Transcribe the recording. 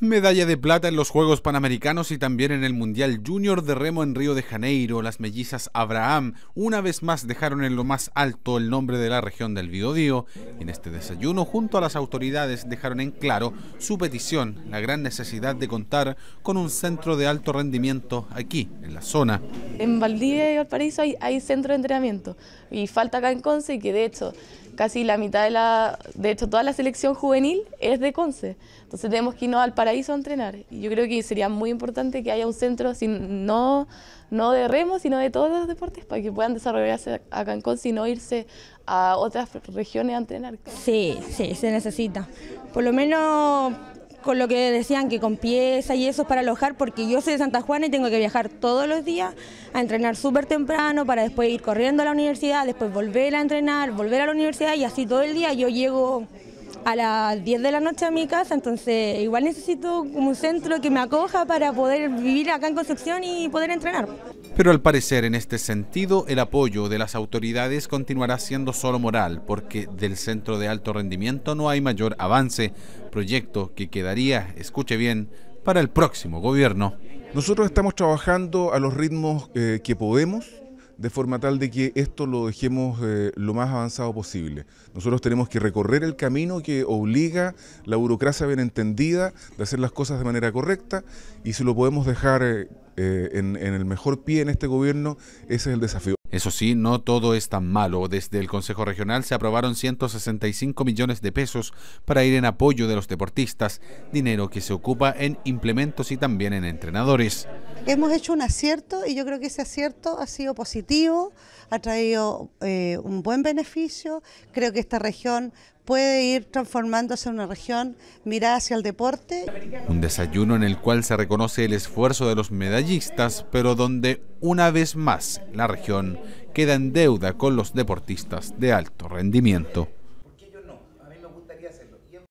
Medalla de plata en los Juegos Panamericanos y también en el Mundial Junior de Remo en Río de Janeiro, las mellizas Abraham una vez más dejaron en lo más alto el nombre de la región del Biodío. En este desayuno, junto a las autoridades, dejaron en claro su petición, la gran necesidad de contar con un centro de alto rendimiento aquí, en la zona. En Valdivia y Valparaíso hay, centro de entrenamiento y falta acá en Conce que de hecho casi la mitad de la, de hecho toda la selección juvenil es de Conce, entonces tenemos que irnos al paraíso a entrenar. Y yo creo que sería muy importante que haya un centro sin, no, no de remo, sino de todos los deportes, para que puedan desarrollarse acá en Conce y no irse a otras regiones a entrenar. Sí, sí, se necesita. Por lo menos con lo que decían que con piezas y eso para alojar, porque yo soy de Santa Juana y tengo que viajar todos los días a entrenar súper temprano para después ir corriendo a la universidad, después volver a entrenar, volver a la universidad y así todo el día yo llego a las 10 de la noche a mi casa, entonces igual necesito un centro que me acoja para poder vivir acá en Concepción y poder entrenar. Pero al parecer en este sentido el apoyo de las autoridades continuará siendo solo moral, porque del centro de alto rendimiento no hay mayor avance, proyecto que quedaría, escuche bien, para el próximo gobierno. Nosotros estamos trabajando a los ritmos eh, que podemos, de forma tal de que esto lo dejemos eh, lo más avanzado posible. Nosotros tenemos que recorrer el camino que obliga la burocracia bien entendida de hacer las cosas de manera correcta y si lo podemos dejar eh, eh, en, en el mejor pie en este gobierno, ese es el desafío. Eso sí, no todo es tan malo. Desde el Consejo Regional se aprobaron 165 millones de pesos para ir en apoyo de los deportistas, dinero que se ocupa en implementos y también en entrenadores hemos hecho un acierto y yo creo que ese acierto ha sido positivo, ha traído eh, un buen beneficio. Creo que esta región puede ir transformándose en una región mirada hacia el deporte. Un desayuno en el cual se reconoce el esfuerzo de los medallistas, pero donde una vez más la región queda en deuda con los deportistas de alto rendimiento.